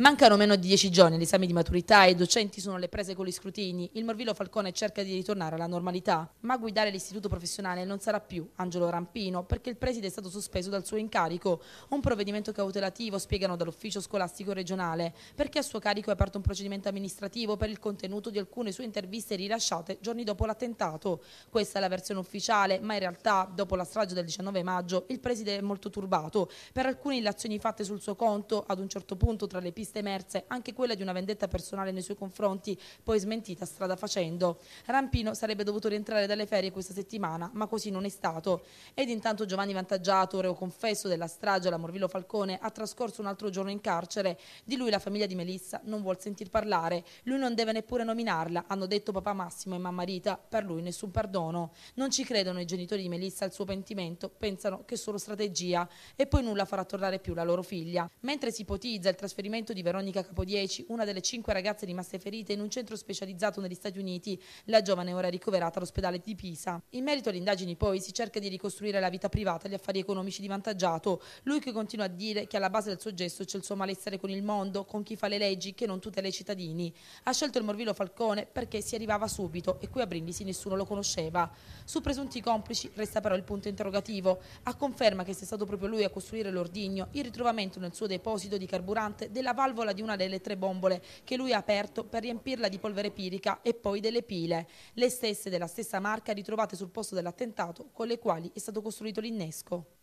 Mancano meno di dieci giorni agli esami di maturità e i docenti sono alle prese con gli scrutini. Il Morvillo Falcone cerca di ritornare alla normalità, ma guidare l'istituto professionale non sarà più Angelo Rampino perché il preside è stato sospeso dal suo incarico. Un provvedimento cautelativo, spiegano dall'ufficio scolastico regionale, perché a suo carico è aperto un procedimento amministrativo per il contenuto di alcune sue interviste rilasciate giorni dopo l'attentato. Questa è la versione ufficiale, ma in realtà dopo la strage del 19 maggio il preside è molto turbato per alcune illazioni fatte sul suo conto ad un certo punto tra le piste interviste emerse, anche quella di una vendetta personale nei suoi confronti, poi smentita strada facendo. Rampino sarebbe dovuto rientrare dalle ferie questa settimana, ma così non è stato. Ed intanto Giovanni Vantaggiato, reo confesso della strage alla Morvillo Falcone, ha trascorso un altro giorno in carcere. Di lui la famiglia di Melissa non vuol sentir parlare. Lui non deve neppure nominarla, hanno detto papà Massimo e mamma Rita. Per lui nessun perdono. Non ci credono i genitori di Melissa al suo pentimento, pensano che solo strategia. E poi nulla farà tornare più la loro figlia. Mentre si ipotizza il trasferimento di di Veronica Capodieci, una delle cinque ragazze rimaste ferite in un centro specializzato negli Stati Uniti. La giovane ora ricoverata all'ospedale di Pisa. In merito alle indagini poi si cerca di ricostruire la vita privata e gli affari economici di Vantaggiato, lui che continua a dire che alla base del suo gesto c'è il suo malessere con il mondo, con chi fa le leggi che non tutela i cittadini. Ha scelto il Morvillo Falcone perché si arrivava subito e qui a Brindisi nessuno lo conosceva. Su presunti complici resta però il punto interrogativo. A conferma che sia stato proprio lui a costruire l'ordigno, il ritrovamento nel suo deposito di carburante della valle valvola di una delle tre bombole che lui ha aperto per riempirla di polvere pirica e poi delle pile, le stesse della stessa marca ritrovate sul posto dell'attentato con le quali è stato costruito l'innesco.